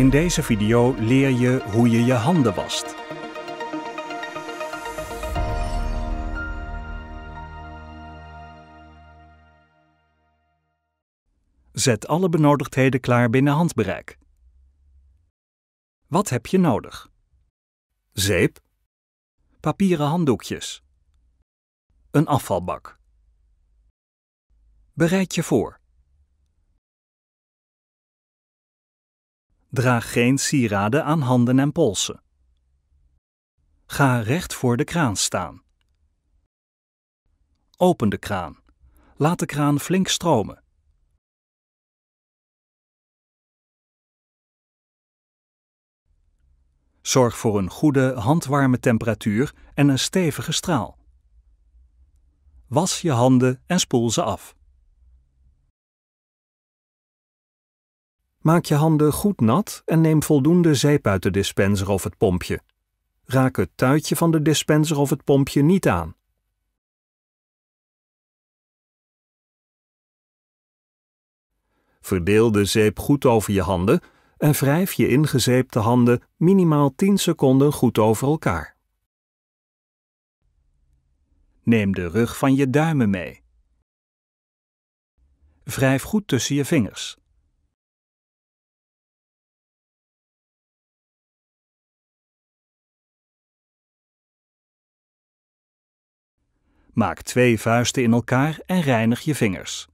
In deze video leer je hoe je je handen wast. Zet alle benodigdheden klaar binnen handbereik. Wat heb je nodig? Zeep, papieren handdoekjes, een afvalbak. Bereid je voor. Draag geen sieraden aan handen en polsen. Ga recht voor de kraan staan. Open de kraan. Laat de kraan flink stromen. Zorg voor een goede, handwarme temperatuur en een stevige straal. Was je handen en spoel ze af. Maak je handen goed nat en neem voldoende zeep uit de dispenser of het pompje. Raak het tuitje van de dispenser of het pompje niet aan. Verdeel de zeep goed over je handen en wrijf je ingezeepte handen minimaal 10 seconden goed over elkaar. Neem de rug van je duimen mee. Wrijf goed tussen je vingers. Maak twee vuisten in elkaar en reinig je vingers.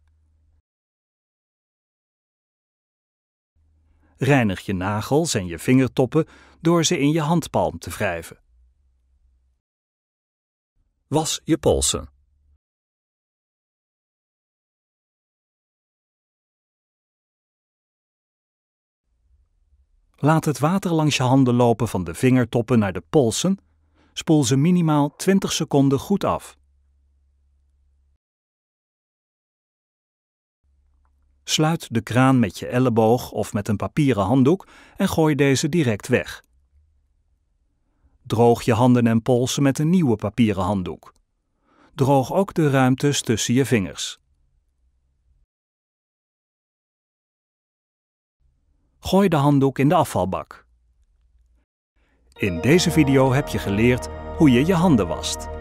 Reinig je nagels en je vingertoppen door ze in je handpalm te wrijven. Was je polsen. Laat het water langs je handen lopen van de vingertoppen naar de polsen. Spoel ze minimaal 20 seconden goed af. Sluit de kraan met je elleboog of met een papieren handdoek en gooi deze direct weg. Droog je handen en polsen met een nieuwe papieren handdoek. Droog ook de ruimtes tussen je vingers. Gooi de handdoek in de afvalbak. In deze video heb je geleerd hoe je je handen wast.